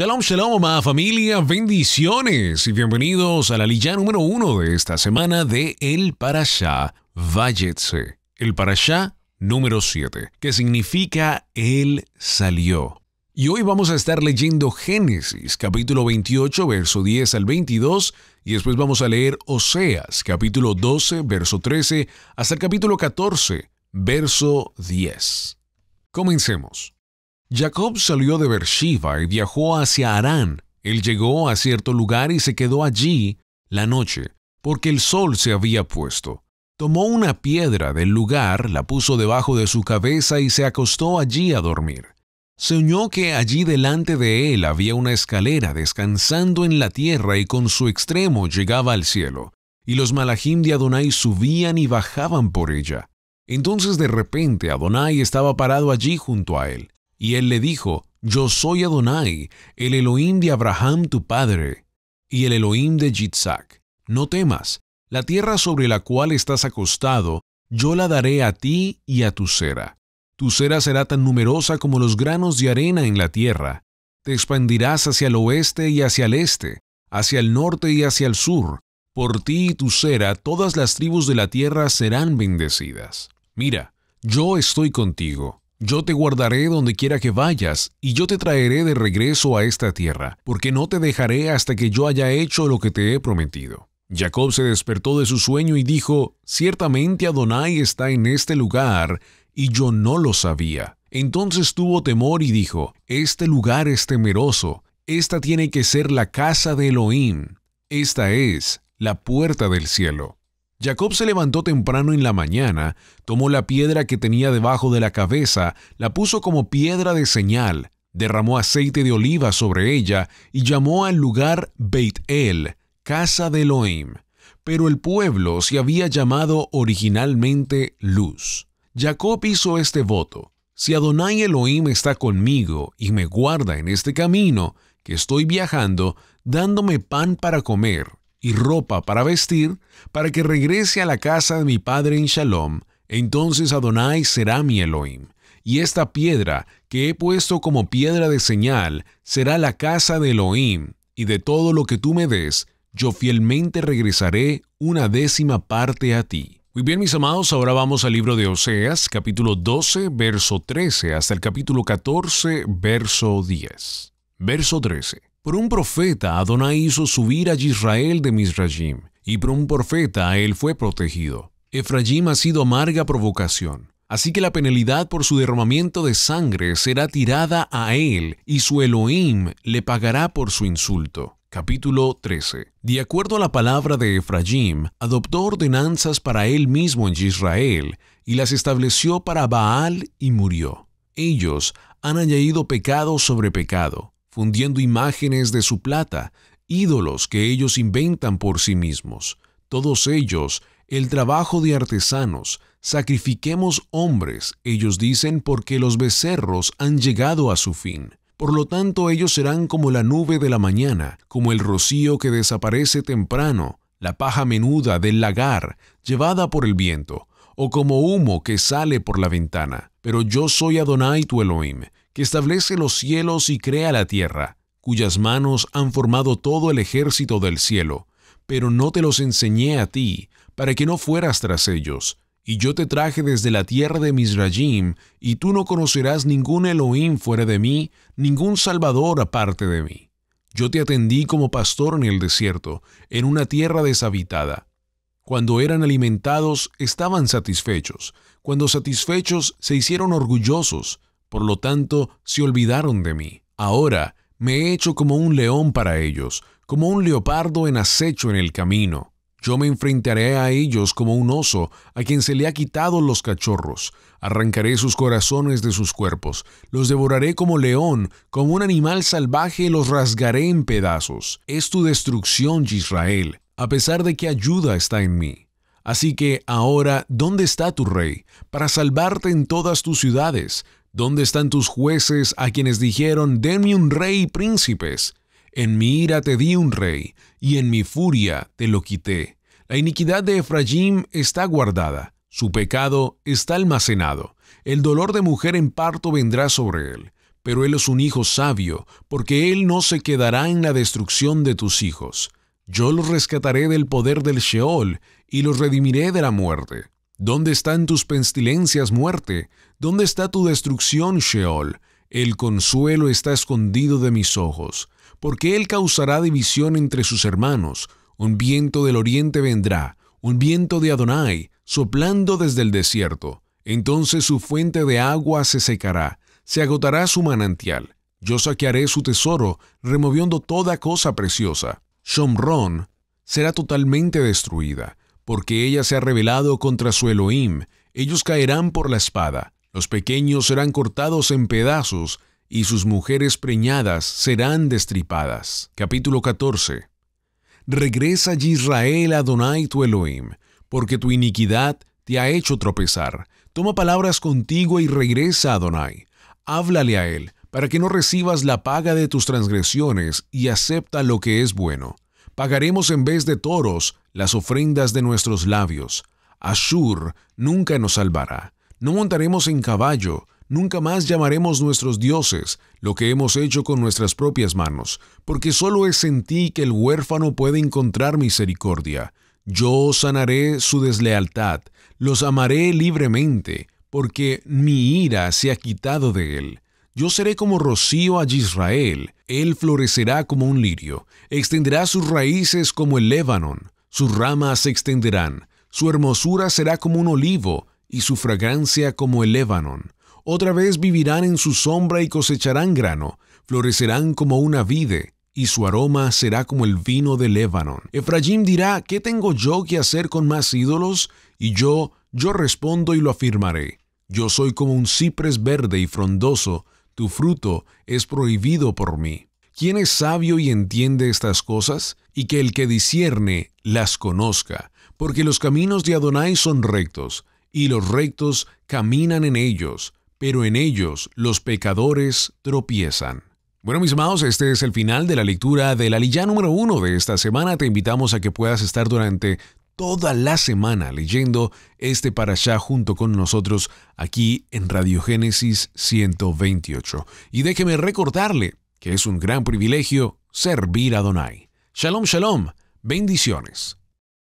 Shalom, shalom, a familia, bendiciones y bienvenidos a la lilla número uno de esta semana de El Parashá Vayetze! El Parashá número 7, que significa Él salió. Y hoy vamos a estar leyendo Génesis, capítulo 28, verso 10 al 22, y después vamos a leer Oseas, capítulo 12, verso 13, hasta el capítulo 14, verso 10. Comencemos. Jacob salió de Beersheba y viajó hacia Harán. Él llegó a cierto lugar y se quedó allí la noche, porque el sol se había puesto. Tomó una piedra del lugar, la puso debajo de su cabeza y se acostó allí a dormir. Soñó que allí delante de él había una escalera descansando en la tierra y con su extremo llegaba al cielo, y los malajim de Adonai subían y bajaban por ella. Entonces de repente Adonai estaba parado allí junto a él. Y él le dijo, Yo soy Adonai, el Elohim de Abraham tu padre, y el Elohim de Yitzhak. No temas, la tierra sobre la cual estás acostado, yo la daré a ti y a tu cera. Tu cera será tan numerosa como los granos de arena en la tierra. Te expandirás hacia el oeste y hacia el este, hacia el norte y hacia el sur. Por ti y tu cera todas las tribus de la tierra serán bendecidas. Mira, yo estoy contigo yo te guardaré donde quiera que vayas, y yo te traeré de regreso a esta tierra, porque no te dejaré hasta que yo haya hecho lo que te he prometido. Jacob se despertó de su sueño y dijo, Ciertamente Adonai está en este lugar, y yo no lo sabía. Entonces tuvo temor y dijo, Este lugar es temeroso, esta tiene que ser la casa de Elohim, esta es la puerta del cielo. Jacob se levantó temprano en la mañana, tomó la piedra que tenía debajo de la cabeza, la puso como piedra de señal, derramó aceite de oliva sobre ella y llamó al lugar Beit El, casa de Elohim. Pero el pueblo se había llamado originalmente Luz. Jacob hizo este voto. Si Adonai Elohim está conmigo y me guarda en este camino, que estoy viajando, dándome pan para comer y ropa para vestir, para que regrese a la casa de mi padre en Shalom, entonces Adonai será mi Elohim. Y esta piedra que he puesto como piedra de señal será la casa de Elohim, y de todo lo que tú me des, yo fielmente regresaré una décima parte a ti. Muy bien, mis amados, ahora vamos al libro de Oseas, capítulo 12, verso 13, hasta el capítulo 14, verso 10. Verso 13. Por un profeta Adonai hizo subir a Israel de Mizrajim, y por un profeta él fue protegido. Efraim ha sido amarga provocación, así que la penalidad por su derramamiento de sangre será tirada a él, y su Elohim le pagará por su insulto. Capítulo 13. De acuerdo a la palabra de Efraim, adoptó ordenanzas para él mismo en Israel, y las estableció para Baal y murió. Ellos han añadido pecado sobre pecado, fundiendo imágenes de su plata, ídolos que ellos inventan por sí mismos. Todos ellos, el trabajo de artesanos, sacrifiquemos hombres, ellos dicen, porque los becerros han llegado a su fin. Por lo tanto, ellos serán como la nube de la mañana, como el rocío que desaparece temprano, la paja menuda del lagar, llevada por el viento, o como humo que sale por la ventana. Pero yo soy Adonai tu Elohim, que establece los cielos y crea la tierra, cuyas manos han formado todo el ejército del cielo, pero no te los enseñé a ti, para que no fueras tras ellos. Y yo te traje desde la tierra de Misraim, y tú no conocerás ningún Elohim fuera de mí, ningún Salvador aparte de mí. Yo te atendí como pastor en el desierto, en una tierra deshabitada. Cuando eran alimentados, estaban satisfechos. Cuando satisfechos, se hicieron orgullosos. Por lo tanto, se olvidaron de mí. Ahora me he hecho como un león para ellos, como un leopardo en acecho en el camino. Yo me enfrentaré a ellos como un oso a quien se le ha quitado los cachorros. Arrancaré sus corazones de sus cuerpos, los devoraré como león, como un animal salvaje los rasgaré en pedazos. Es tu destrucción, Israel, a pesar de que ayuda está en mí. Así que ahora, ¿dónde está tu rey? Para salvarte en todas tus ciudades, ¿Dónde están tus jueces a quienes dijeron, denme un rey y príncipes? En mi ira te di un rey, y en mi furia te lo quité. La iniquidad de Efraín está guardada, su pecado está almacenado. El dolor de mujer en parto vendrá sobre él, pero él es un hijo sabio, porque él no se quedará en la destrucción de tus hijos. Yo los rescataré del poder del Sheol, y los redimiré de la muerte. ¿Dónde están tus pestilencias, muerte? ¿Dónde está tu destrucción, Sheol? El consuelo está escondido de mis ojos, porque Él causará división entre sus hermanos. Un viento del oriente vendrá, un viento de Adonai, soplando desde el desierto. Entonces su fuente de agua se secará, se agotará su manantial. Yo saquearé su tesoro, removiendo toda cosa preciosa. Shomron será totalmente destruida porque ella se ha rebelado contra su Elohim, ellos caerán por la espada, los pequeños serán cortados en pedazos, y sus mujeres preñadas serán destripadas. Capítulo 14. Regresa allí Israel a Adonai tu Elohim, porque tu iniquidad te ha hecho tropezar. Toma palabras contigo y regresa a Adonai. Háblale a él, para que no recibas la paga de tus transgresiones, y acepta lo que es bueno Pagaremos en vez de toros las ofrendas de nuestros labios. Ashur nunca nos salvará. No montaremos en caballo, nunca más llamaremos nuestros dioses lo que hemos hecho con nuestras propias manos, porque solo es en ti que el huérfano puede encontrar misericordia. Yo sanaré su deslealtad, los amaré libremente, porque mi ira se ha quitado de él. Yo seré como rocío a Israel, él florecerá como un lirio, extenderá sus raíces como el Lébanon, sus ramas se extenderán, su hermosura será como un olivo y su fragancia como el Lébanon. Otra vez vivirán en su sombra y cosecharán grano, florecerán como una vide, y su aroma será como el vino del Lébanon. Efraín dirá, ¿qué tengo yo que hacer con más ídolos? Y yo, yo respondo y lo afirmaré. Yo soy como un ciprés verde y frondoso, tu fruto es prohibido por mí. ¿Quién es sabio y entiende estas cosas? Y que el que discierne las conozca, porque los caminos de Adonai son rectos, y los rectos caminan en ellos, pero en ellos los pecadores tropiezan. Bueno, mis amados, este es el final de la lectura de la número uno de esta semana. Te invitamos a que puedas estar durante toda la semana leyendo este para allá junto con nosotros aquí en Radio Génesis 128. Y déjeme recordarle que es un gran privilegio servir a Donai. Shalom, shalom, bendiciones.